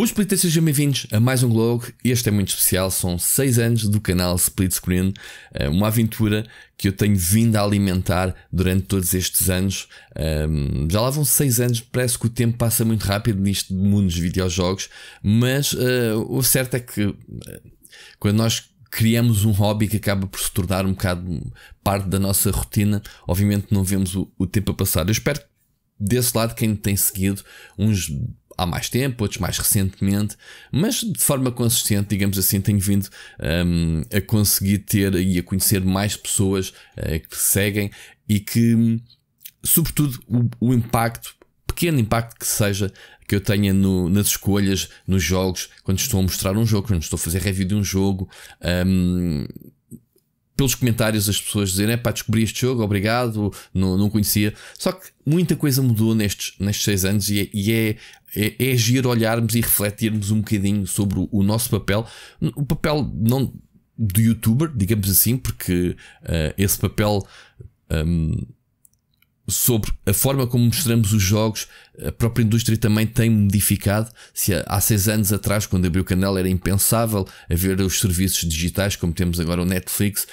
Boas Splitters, sejam bem-vindos a mais um Globe. Este é muito especial, são 6 anos do canal Split Screen, eh, uma aventura que eu tenho vindo a alimentar durante todos estes anos. Ehm, já lá vão 6 anos, parece que o tempo passa muito rápido nisto de mundo dos videojogos, mas eh, o certo é que eh, quando nós criamos um hobby que acaba por se tornar um bocado parte da nossa rotina, obviamente não vemos o, tempo a passar. Eu espero desse lado quem tem seguido uns há mais tempo, outros mais recentemente, mas de forma consistente, digamos assim, tenho vindo um, a conseguir ter e a conhecer mais pessoas uh, que seguem e que, sobretudo, o, o impacto pequeno impacto que seja que eu tenha no, nas escolhas, nos jogos, quando estou a mostrar um jogo, quando estou a fazer review de um jogo, um, pelos comentários as pessoas dizerem: pá, descobri este jogo, obrigado, não, não conhecia. Só que muita coisa mudou nestes, nestes seis anos e, é, e é, é, é giro olharmos e refletirmos um bocadinho sobre o, o nosso papel. O papel não do youtuber, digamos assim, porque uh, esse papel. Um, sobre a forma como mostramos os jogos, a própria indústria também tem modificado. Se há seis anos atrás, quando abriu o canal, era impensável haver os serviços digitais como temos agora o Netflix.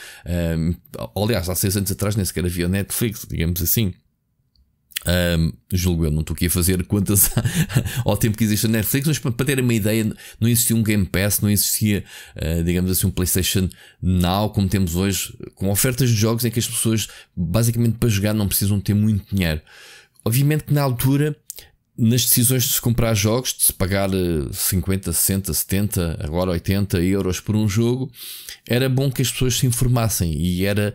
Um, aliás, há seis anos atrás nem sequer havia o Netflix, digamos assim. Um, julgo eu, não estou aqui a fazer quantas ao tempo que existe a Netflix, mas para terem uma ideia, não existia um Game Pass, não existia, uh, digamos assim, um PlayStation Now como temos hoje, com ofertas de jogos em que as pessoas, basicamente, para jogar não precisam ter muito dinheiro. Obviamente que na altura nas decisões de se comprar jogos, de se pagar 50, 60, 70, agora 80 euros por um jogo, era bom que as pessoas se informassem e era,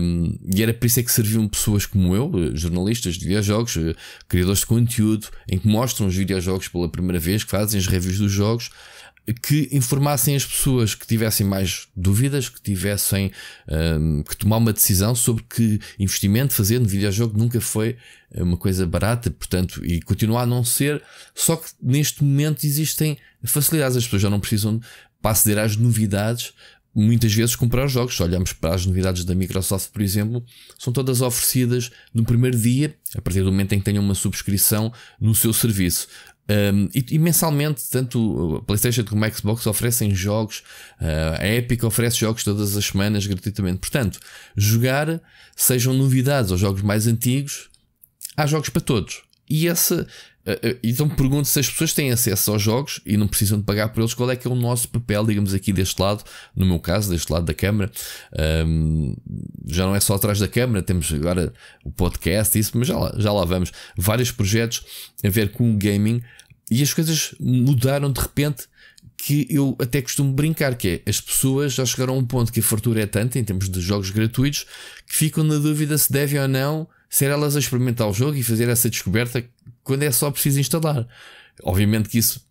um, ehm, e era por isso é que serviam pessoas como eu, eh, jornalistas de videojogos, eh, criadores de conteúdo, em que mostram os videojogos pela primeira vez, que fazem as reviews dos jogos que informassem as pessoas que tivessem mais dúvidas, que tivessem um, que tomar uma decisão sobre que investimento fazer no videojogo nunca foi eh, uma coisa barata, portanto, e continua a não ser, só que neste momento existem facilidades, as pessoas já não precisam para aceder às novidades, muitas vezes comprar os jogos. Se olhamos para as novidades da Microsoft, por exemplo, são todas oferecidas no primeiro dia, a partir do momento em que tenham uma subscrição no seu serviço. Um, e, e, mensalmente, tanto a PlayStation como a Xbox oferecem jogos, uh, a Epic oferece jogos todas as semanas gratuitamente. Portanto, jogar, sejam novidades ou jogos mais antigos, há jogos para todos. E essa eh, eh, então pergunto se as pessoas têm acesso aos jogos e não precisam de pagar por eles, qual é que é o nosso papel, digamos aqui deste lado, no meu caso, deste lado da câmara, um, já não é só atrás da câmara, temos agora o podcast e isso, mas já lá, já lá vamos. Vários projetos a ver com o gaming e as coisas mudaram de repente que eu até costumo brincar, que é as pessoas já chegaram a um ponto que a fartura é tanta em termos de jogos gratuitos que ficam na dúvida se devem ou não ser elas a experimentar o jogo e fazer essa descoberta quando é só preciso instalar. Obviamente que isso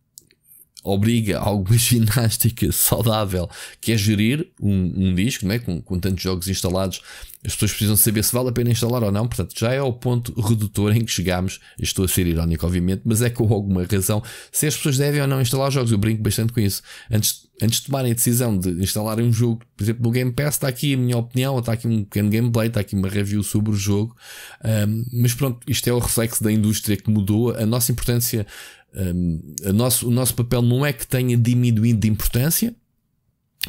obriga a alguma ginástica saudável, que é gerir um, um disco, não é? com, com tantos jogos instalados, as pessoas precisam saber se vale a pena instalar ou não. Portanto, já é o ponto redutor em que chegamos. Estou a ser irónico, obviamente, mas é com alguma razão se as pessoas devem ou não instalar jogos. Eu brinco bastante com isso. Antes, antes de tomarem a decisão de instalar um jogo, por exemplo, no Game Pass, está aqui a minha opinião, está aqui um pequeno gameplay, está aqui uma review sobre o jogo. Um, mas pronto, isto é o reflexo da indústria que mudou. A nossa importância um, nosso, o nosso papel não é que tenha diminuído de importância,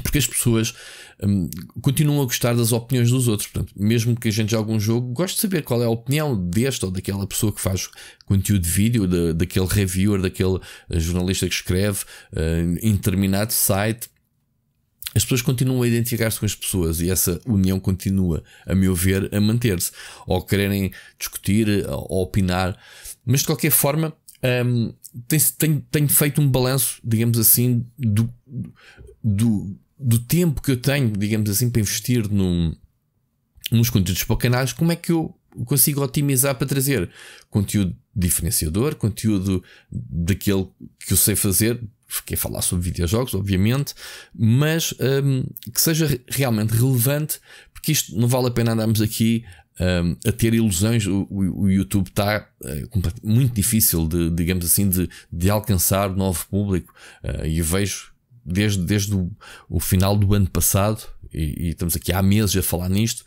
porque as pessoas um, continuam a gostar das opiniões dos outros. Portanto, mesmo que a gente jogue um jogo, gosto de saber qual é a opinião deste ou daquela pessoa que faz conteúdo de vídeo, da, daquele reviewer, daquele eh, jornalista que escreve uh, eh, em determinado site. As pessoas continuam a identificar-se com as pessoas e essa união continua, a meu ver, a manter-se. Ou quererem discutir ou opinar. Mas de qualquer forma, um, tem, tenho, feito um balanço, digamos assim, do, do, do tempo que eu tenho, digamos assim, para investir num, nos conteúdos para canais, como é que eu consigo otimizar para trazer conteúdo diferenciador, conteúdo daquele que eu sei fazer, que é falar sobre videojogos, obviamente, mas um, que seja realmente relevante, porque isto não vale a pena andarmos aqui um, a ter ilusões. O, o YouTube está uh, eh, muito difícil, de, digamos assim, de, de alcançar novo público. Uh, e vejo desde, desde o, o, final do ano passado, e, e, estamos aqui há meses a falar nisto,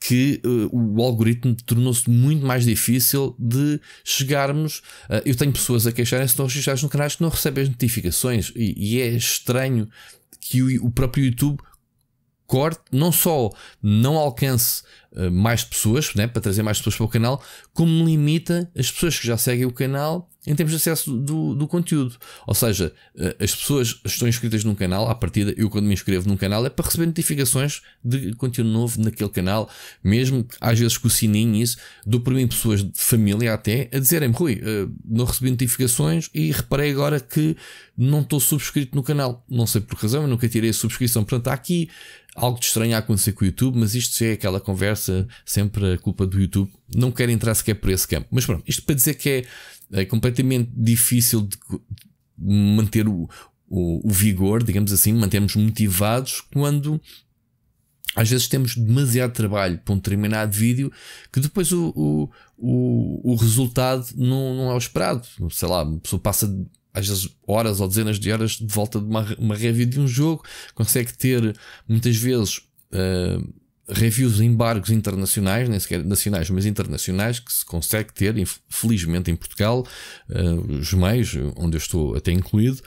que uh, o algoritmo tornou-se muito mais difícil de chegarmos. Uh, eu tenho pessoas a queixarem-se de não registrares no canal que não recebem as notificações, e, e é estranho que o, o, próprio YouTube corte, não só não alcance eh, mais pessoas, né, para trazer mais pessoas para o canal, como limita as pessoas que já seguem o canal em termos de acesso do, do conteúdo. Ou seja, eh, as pessoas estão inscritas num canal, à partida, eu quando me inscrevo num canal é para receber notificações de conteúdo novo naquele canal, mesmo às vezes com o sininho isso, do por mim pessoas de família até a dizerem-me, Rui, eh, não recebi notificações e reparei agora que não estou subscrito no canal. Não sei por que razão, eu nunca tirei a subscrição. Portanto, há aqui algo de estranho a acontecer com o YouTube, mas isto é aquela conversa conversa, sempre a culpa do YouTube. Não quero entrar sequer por esse campo. Mas pronto, isto para dizer que é, é completamente difícil de manter o, o, o vigor, digamos assim, mantermos motivados quando às vezes temos demasiado trabalho para um determinado vídeo que depois o, o, o, o resultado não, não é o esperado. Sei lá, a pessoa passa às vezes horas ou dezenas de horas de volta de uma, uma review de um jogo, consegue ter muitas vezes. Uh, reviews de embargos internacionais, nem sequer nacionais, mas internacionais, que se consegue ter, felizmente em Portugal, uh, os meios, onde eu estou até incluído,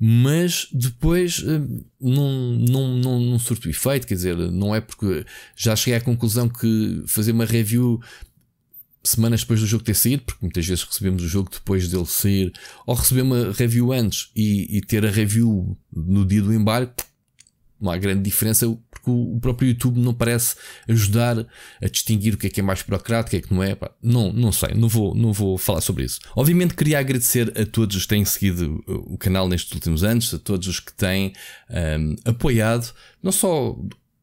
mas depois uh, não, não, não, não surto efeito, quer dizer, não é porque já cheguei à conclusão que fazer uma review semanas depois do jogo ter saído, porque muitas vezes recebemos o jogo depois dele sair, ou receber uma review antes e, e ter a review no dia do embarque, não há grande diferença porque o próprio YouTube não parece ajudar a distinguir o que é que é mais burocrático, o que é que não é. não, não sei, não vou, não vou falar sobre isso. Obviamente queria agradecer a todos os que têm seguido o canal nestes últimos anos, a todos os que têm um, apoiado, não só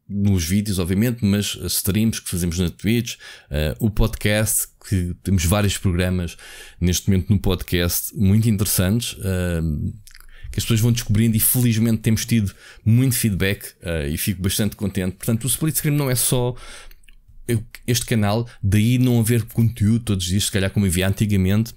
nos vídeos, obviamente, mas streams que fazemos na Twitch, uh, o podcast, que temos vários programas neste momento no podcast muito interessantes. Uh, que as pessoas vão descobrindo e felizmente temos tido muito feedback uh, e fico bastante contente. Portanto, o Split Screen não é só este canal, daí não haver conteúdo todos os dias, se calhar como havia antigamente.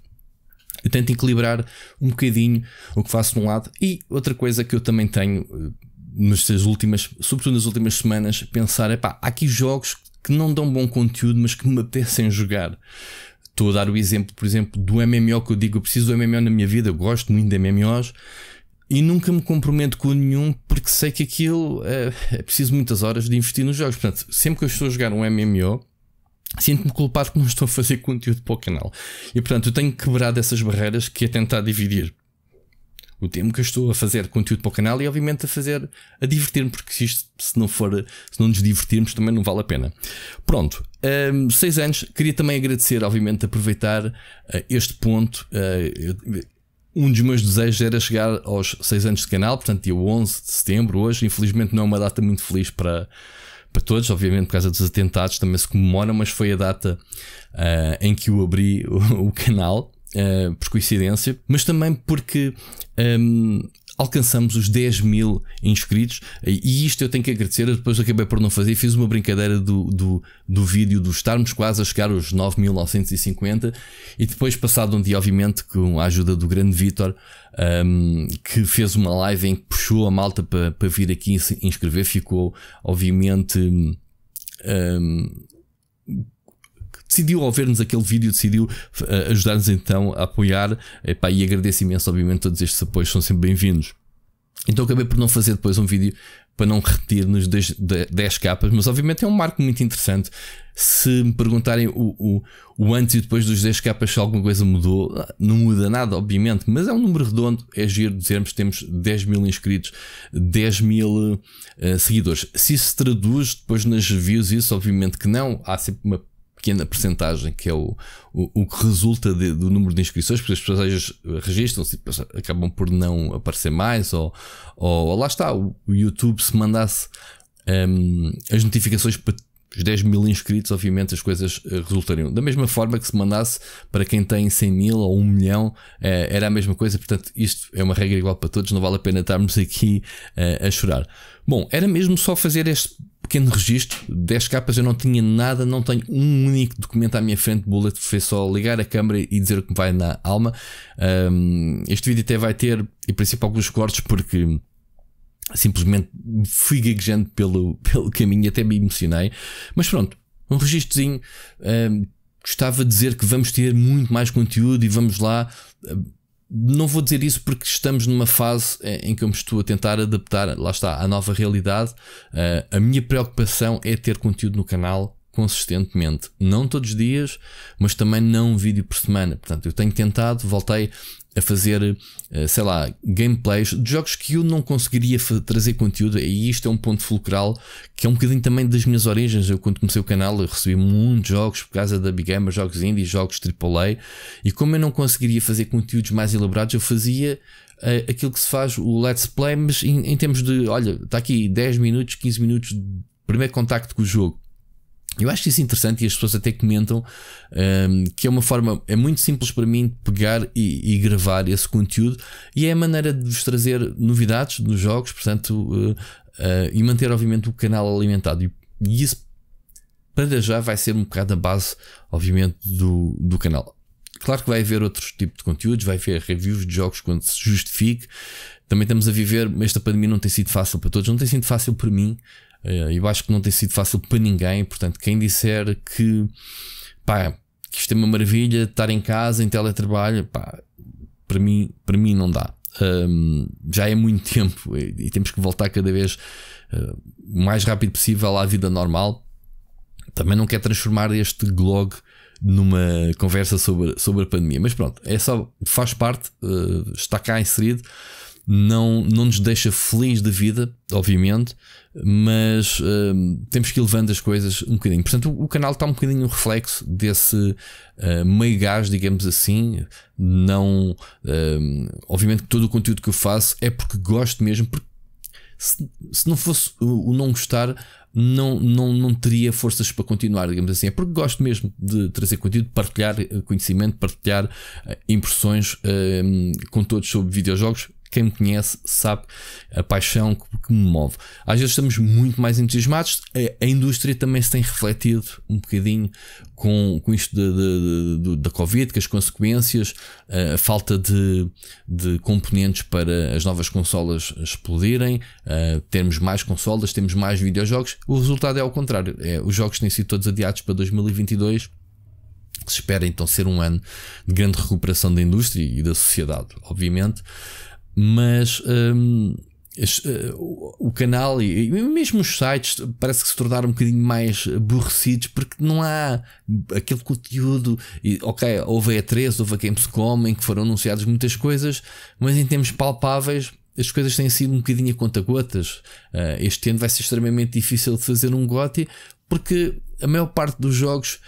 Eu tento equilibrar um bocadinho o que faço de um lado e outra coisa que eu também tenho eh, nestas últimas, sobretudo nas últimas semanas, pensar é pá, há aqui jogos que não dão bom conteúdo, mas que me apetecem jogar. Estou a dar o exemplo, por exemplo, do MMO que eu digo, eu preciso do MMO na minha vida, eu gosto muito de MMOs, e nunca me comprometo com nenhum porque sei que aquilo é, é preciso muitas horas de investir nos jogos. Portanto, sempre que eu estou a jogar um MMO, sinto-me culpado que não estou a fazer conteúdo para o canal. E portanto, eu tenho quebrado essas barreiras que é tentar dividir o tempo que eu estou a fazer conteúdo para o canal e obviamente a fazer a divertir-me, porque se isto se não for, se não nos divertirmos também não vale a pena. Pronto, um, ehm, seis anos, queria também agradecer, obviamente, aproveitar uh, este ponto. Uh, eu, um dos meus desejos era chegar aos 6 anos de canal, portanto, dia 11 de setembro, hoje. Infelizmente, não é uma data muito feliz para, para todos, obviamente, por causa dos atentados também se comemoram, mas foi a data uh, em que eu abri o, o canal. Uh, por coincidência, mas também porque um, ehm, alcançamos os 10 mil inscritos e isto eu tenho que agradecer. Depois acabei por não fazer, fiz uma brincadeira do, do, do vídeo do estarmos quase a chegar aos 9.950 e depois, passado um dia, obviamente, com a ajuda do grande Vitor, um, que fez uma live em que puxou a malta para pa vir aqui se inscrever, ficou, obviamente. Um, decidiu, ao ver-nos aquele vídeo, decidiu uh, ajudar-nos então a apoiar. Epá, e agradeço imenso, obviamente, todos estes apoios são sempre bem-vindos. Então acabei por não fazer depois um vídeo para não repetir nos 10, 10 capas, mas obviamente é um marco muito interessante. Se me perguntarem o, o, o antes e depois dos 10 capas se alguma coisa mudou, não muda nada, obviamente, mas é um número redondo, é giro dizermos que temos 10 mil inscritos, 10 mil uh, seguidores. Se isso se traduz depois nas reviews, isso obviamente que não, há sempre uma pequena percentagem que é o, o, o que resulta de, do número de inscrições, porque as pessoas registram-se acabam por não aparecer mais, ou, ou, lá está, o, o YouTube se mandasse um, as notificações para os 10 mil inscritos, obviamente as coisas eh, resultariam. Da mesma forma que se mandasse para quem tem 100 mil ou 1 milhão, eh, era a mesma coisa. Portanto, isto é uma regra igual para todos, não vale a pena estarmos aqui eh, a chorar. Bom, era mesmo só fazer este pequeno registro, 10 capas, eu não tinha nada, não tenho um único documento à minha frente, bullet, foi só ligar a câmera e dizer o que me vai na alma. Um, este vídeo até vai ter, em princípio, alguns cortes, porque simplesmente fui gaguejando pelo, pelo caminho, até me emocionei. Mas pronto, um registrozinho. Um, gostava de dizer que vamos ter muito mais conteúdo e vamos lá não vou dizer isso porque estamos numa fase eh, em que eu me estou a tentar adaptar, lá está, à nova realidade. Uh, a minha preocupação é ter conteúdo no canal consistentemente. Não todos os dias, mas também não um vídeo por semana. Portanto, eu tenho tentado, voltei a fazer, eh, sei lá, gameplays de jogos que eu não conseguiria trazer conteúdo, e isto é um ponto fulcral que é um bocadinho também das minhas origens. Eu, quando comecei o canal, eu recebi muitos jogos por causa da Big Gamer, jogos indie, jogos AAA, e como eu não conseguiria fazer conteúdos mais elaborados, eu fazia uh, aquilo que se faz o Let's Play, mas em, em termos de, olha, está aqui 10 minutos, 15 minutos de primeiro contacto com o jogo. Eu acho isso interessante e as pessoas até comentam um, que é uma forma, é muito simples para mim pegar e, e, gravar esse conteúdo e é a maneira de vos trazer novidades dos jogos, portanto, uh, uh, e manter obviamente o canal alimentado. E, e, isso para já vai ser um bocado a base, obviamente, do, do canal. Claro que vai haver outros tipos de conteúdos, vai haver reviews de jogos quando se justifique. Também estamos a viver, esta pandemia não tem sido fácil para todos, não tem sido fácil para mim. Eh, eu acho que não tem sido fácil para ninguém, portanto, quem disser que, pá, que isto é uma maravilha, estar em casa, em teletrabalho, pá, para mim, para mim não dá. Um, já é muito tempo e, e, temos que voltar cada vez uh, mais rápido possível à vida normal. Também não quero transformar este blog numa conversa sobre, sobre a pandemia, mas pronto, é só, faz parte, uh, está cá inserido não, não nos deixa feliz da vida, obviamente, mas uh, temos que ir levando as coisas um bocadinho. Portanto, o, o canal está um bocadinho um reflexo desse uh, meio gás, digamos assim. Não, uh, obviamente, todo o conteúdo que eu faço é porque gosto mesmo, porque se, se não fosse o, o não gostar, não, não, não teria forças para continuar, digamos assim. É porque gosto mesmo de trazer conteúdo, partilhar eh, conhecimento, partilhar eh, impressões com todos sobre videojogos. Quem me conhece sabe a paixão que, que me move. Às vezes estamos muito mais entusiasmados. A, a, indústria também se tem refletido um bocadinho com, com isto da, da, Covid, com as consequências, a falta de, de componentes para as novas consolas explodirem, a, termos mais consolas, temos mais videojogos. O resultado é ao contrário. É, os jogos têm sido todos adiados para 2022 que se espera então ser um ano de grande recuperação da indústria e da sociedade, obviamente. Mas um, eh, o canal e mesmo os sites parece que se tornaram um bocadinho mais aborrecidos porque não há aquele conteúdo. E, ok, houve a E3, houve a Gamescom em que foram anunciadas muitas coisas, mas em termos palpáveis as coisas têm sido um bocadinho a conta-gotas. Eh, este ano vai ser extremamente difícil de fazer um gote porque a maior parte dos jogos,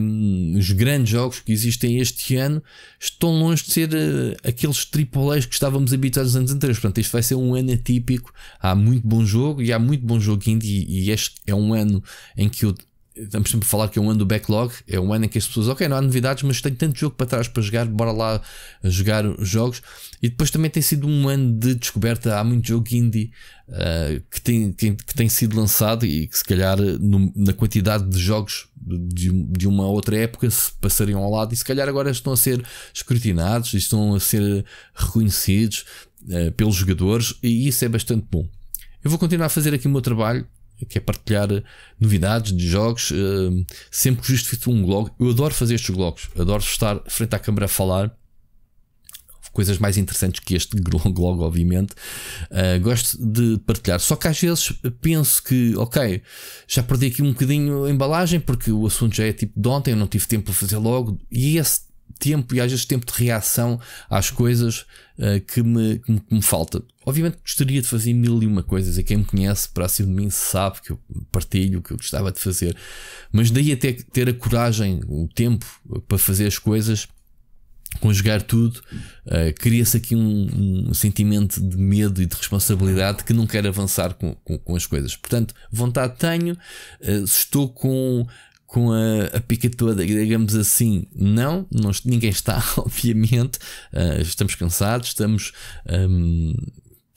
um, os grandes jogos que existem este ano, estão longe de ser uh, aqueles AAAs que estávamos habituados nos anos anteriores. Portanto, este vai ser um ano atípico. Há muito bom jogo e há muito bom jogo indie. E este é um ano em que eu estamos sempre a falar que é um ano do backlog, é um ano em que as pessoas, ok, não há novidades, mas tenho tanto jogo para trás para jogar, bora lá jogar jogos. E depois também tem sido um ano de descoberta, há muito jogo indie uh, que, tem, que, que, tem sido lançado e que se calhar no, na quantidade de jogos de, de uma outra época se passariam ao lado e se calhar agora estão a ser escrutinados e estão a ser reconhecidos uh, pelos jogadores e isso é bastante bom. Eu vou continuar a fazer aqui o meu trabalho que é partilhar novidades de jogos, ehm, sempre que justifico um blog. Eu adoro fazer estes blogs, adoro estar frente à câmara a falar. Coisas mais interessantes que este blog, obviamente. Uh, gosto de partilhar. Só que às vezes penso que, ok, já perdi aqui um bocadinho a embalagem porque o assunto já é tipo de ontem, eu não tive tempo para fazer logo. E esse tempo e às vezes tempo de reação às coisas uh, que, me, que, me, que, me, falta. Obviamente gostaria de fazer mil e uma coisas, e quem me conhece para cima de mim sabe que eu partilho o que eu gostava de fazer, mas daí até ter a coragem, o tempo eh, para fazer as coisas, conjugar tudo, uh, cria-se aqui um, um, sentimento de medo e de responsabilidade que não quero avançar com, com, com as coisas. Portanto, vontade tenho, uh, estou com com a, a, pica toda, digamos assim. Não, não ninguém está, obviamente. Uh, estamos cansados, estamos. Um, ehm,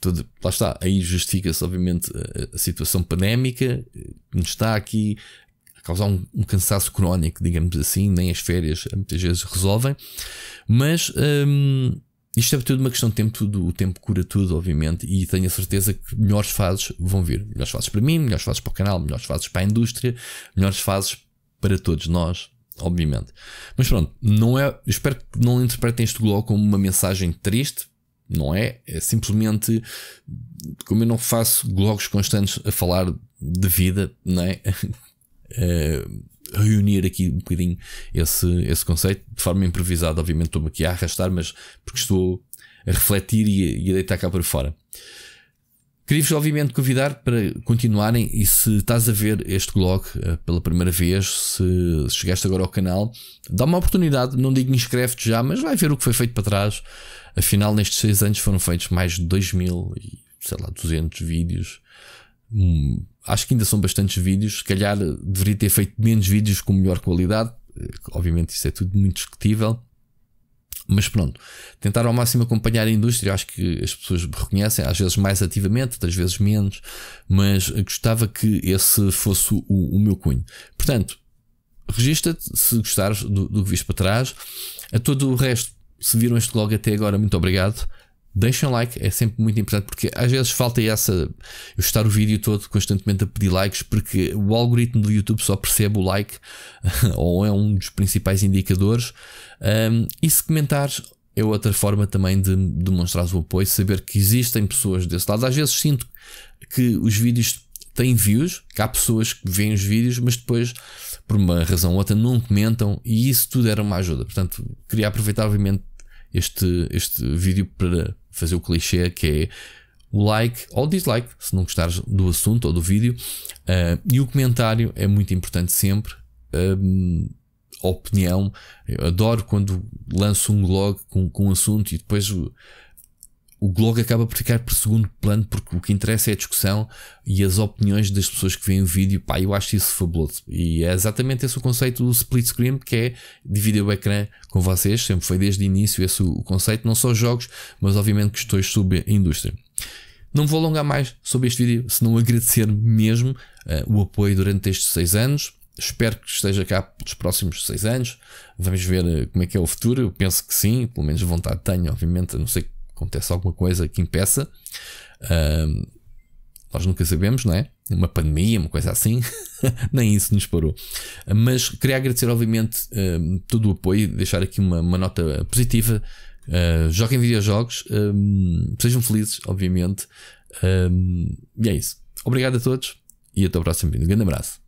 tudo, lá está, aí justifica-se, obviamente, a, a situação pandémica, nos eh, está aqui a causar um, um, cansaço crónico, digamos assim, nem as férias eh, muitas vezes resolvem, mas um, ehm, isto é tudo uma questão de tempo, tudo, o tempo cura tudo, obviamente, e tenho a certeza que melhores fases vão vir. Melhores fases para mim, melhores fases para o canal, melhores fases para a indústria, melhores fases para todos nós, obviamente. Mas pronto, não é, espero que não interpretem este global como uma mensagem triste, não é? É simplesmente como eu não faço blogs constantes a falar de vida, não é? Eh, reunir aqui um bocadinho esse, esse conceito de forma improvisada, obviamente estou-me aqui a arrastar, mas porque estou a refletir e a, e a deitar cá para fora. Queria-vos, obviamente, convidar para continuarem e se estás a ver este blog eh, pela primeira vez, se chegaste agora ao canal, dá uma oportunidade, não digo inscreve-te já, mas vai ver o que foi feito para trás. Afinal, nestes seis anos foram feitos mais de 2 mil e, sei lá, 200 vídeos. Hum, acho que ainda são bastantes vídeos. Se calhar deveria ter feito menos vídeos com melhor qualidade. Eh, obviamente, isso é tudo muito discutível. Mas pronto, tentar ao máximo acompanhar a indústria, acho que as pessoas reconhecem, às vezes mais ativamente, outras vezes menos, mas gostava que esse fosse o, o meu cunho. Portanto, registra te se gostares do, do que viste para trás. A todo o resto, se viram este blog até agora, muito obrigado. Deixem like, é sempre muito importante porque às vezes falta essa. Eu estar o vídeo todo constantemente a pedir likes porque o algoritmo do YouTube só percebe o like, ou é um dos principais indicadores. Um, e se comentares, é outra forma também de demonstrar o apoio, saber que existem pessoas desse lado. Às vezes sinto que os vídeos têm views, que há pessoas que veem os vídeos, mas depois, por uma razão ou outra, não comentam e isso tudo era uma ajuda. Portanto, queria aproveitar, obviamente, este, este vídeo para fazer o clichê que é o like ou dislike, se não gostares do assunto ou do vídeo. Uh, e o comentário é muito importante sempre. Uh, opinião. Eu adoro quando lanço um blog com, com um assunto e depois o blog acaba por ficar por segundo plano porque o que interessa é a discussão e as opiniões das pessoas que veem o vídeo. Pá, eu acho isso fabuloso. E é exatamente esse o conceito do split screen, que é dividir o ecrã com vocês. Sempre foi desde o início esse o conceito. Não só jogos, mas obviamente questões sobre a indústria. Não vou alongar mais sobre este vídeo, se não agradecer mesmo uh, o apoio durante estes seis anos. Espero que esteja cá pelos próximos seis anos. Vamos ver uh, como é que é o futuro. Eu penso que sim, pelo menos vontade tenho, obviamente, a não ser que acontece alguma coisa que impeça. nós nunca sabemos, não é? Uma pandemia, uma coisa assim, nem isso nos parou. Mas queria agradecer, obviamente, todo o apoio, deixar aqui uma, uma nota positiva. Uh, joguem videojogos, sejam felizes, obviamente. e é isso. Obrigado a todos e até o próximo vídeo. Um grande abraço.